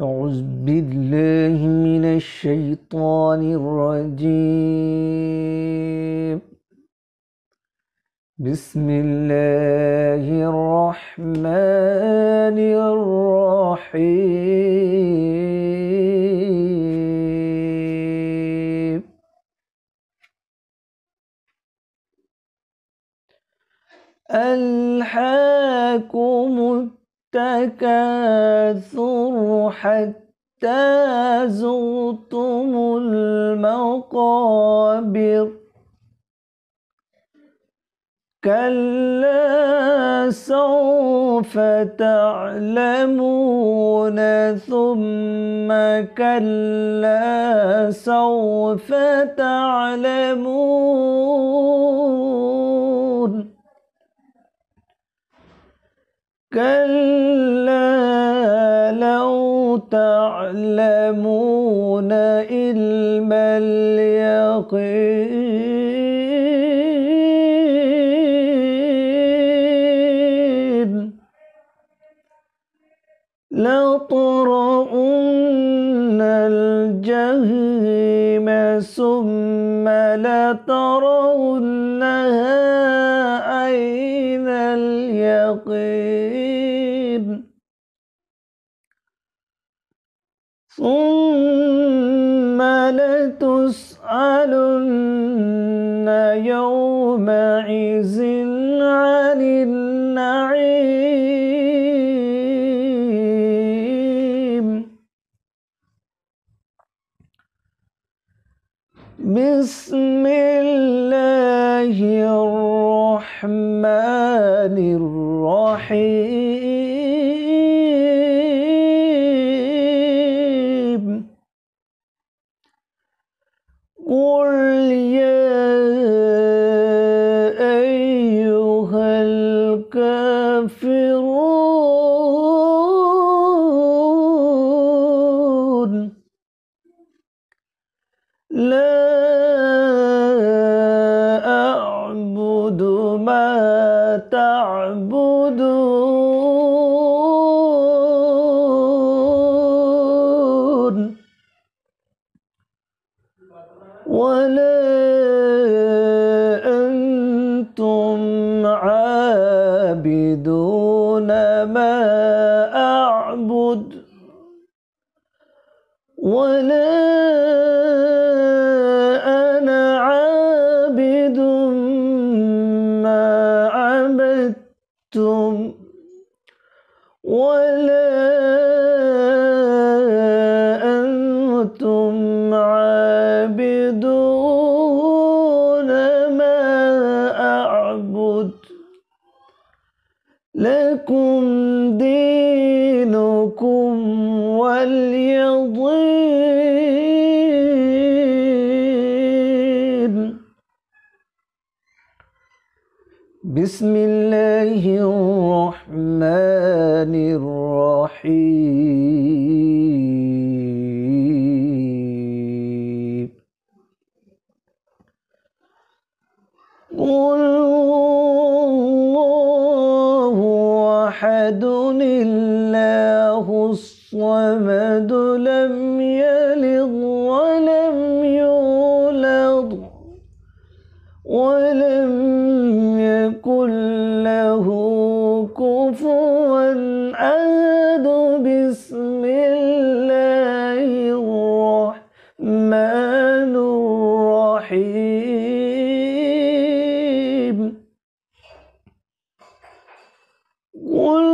أعوذ بالله من الشيطان الرجيم بسم الله الرحمن الرحيم ألحاكم التقوى التكاثر حتى زرتم المقابر كلا سوف تعلمون ثم كلا سوف تعلمون كلا لو تعلمون علم اليقين لطرؤن الجهيم ثم لترونها ثم لتسألن يومئذ عن النعيم بسم الله الرحمن الرحيم لا أعبد ما تعبدون ولا أنتم عابدون ما أعبد ولا لكم ولا أنتم عابدون ما أعبد لكم دينكم وليضيق بسم الله الرحمن الرحيم قل الله احد الله الصمد لم يلد ولم يولد ولم قل له كفوا أحد بسم الله الرحمن الرحيم قل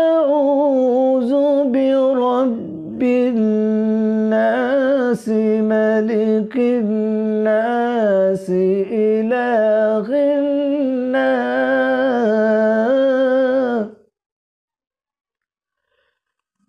أعوذ برب الناس ملك الناس إله الناس